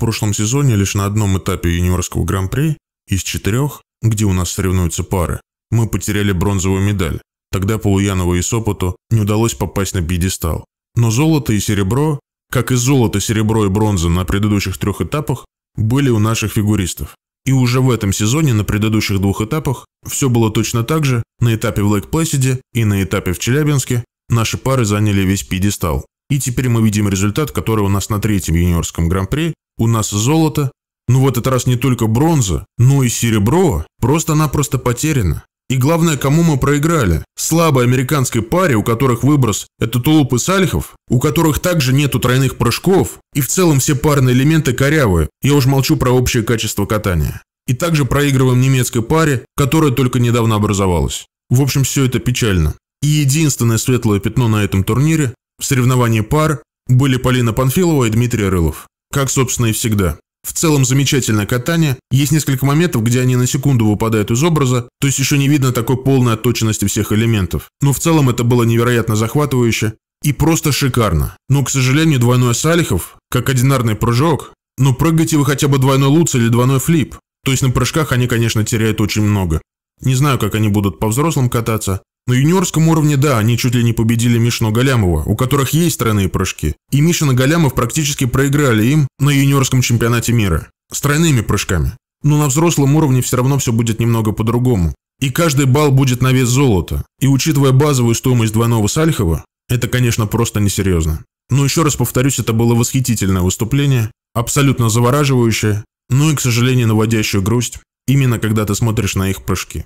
В прошлом сезоне лишь на одном этапе юниорского гран-при из четырех, где у нас соревнуются пары, мы потеряли бронзовую медаль. Тогда Полуянову и Сопоту не удалось попасть на пьедестал. Но золото и серебро, как и золото, серебро и бронза на предыдущих трех этапах, были у наших фигуристов. И уже в этом сезоне на предыдущих двух этапах все было точно так же, на этапе в Лейк-Плэсиде и на этапе в Челябинске наши пары заняли весь пьедестал. И теперь мы видим результат, который у нас на третьем юниорском гран-при у нас золото, ну в этот раз не только бронза, но и серебро. Просто-напросто потеряно. И главное, кому мы проиграли? Слабой американской паре, у которых выброс – это тулуп сальхов, у которых также нету тройных прыжков, и в целом все парные элементы корявые, я уж молчу про общее качество катания. И также проигрываем немецкой паре, которая только недавно образовалась. В общем, все это печально. И единственное светлое пятно на этом турнире – в соревновании пар были Полина Панфилова и Дмитрий Рылов. Как, собственно, и всегда. В целом замечательное катание. Есть несколько моментов, где они на секунду выпадают из образа, то есть еще не видно такой полной отточенности всех элементов. Но в целом это было невероятно захватывающе и просто шикарно. Но, к сожалению, двойной салихов, как одинарный прыжок, но ну, прыгайте вы хотя бы двойной луц или двойной флип. То есть на прыжках они, конечно, теряют очень много. Не знаю, как они будут по взрослым кататься, на юниорском уровне, да, они чуть ли не победили Мишину Галямова, у которых есть тройные прыжки. И Мишин и Галямов практически проиграли им на юниорском чемпионате мира. С тройными прыжками. Но на взрослом уровне все равно все будет немного по-другому. И каждый балл будет на вес золота. И учитывая базовую стоимость двойного Сальхова, это, конечно, просто несерьезно. Но еще раз повторюсь, это было восхитительное выступление, абсолютно завораживающее, но и, к сожалению, наводящее грусть, именно когда ты смотришь на их прыжки.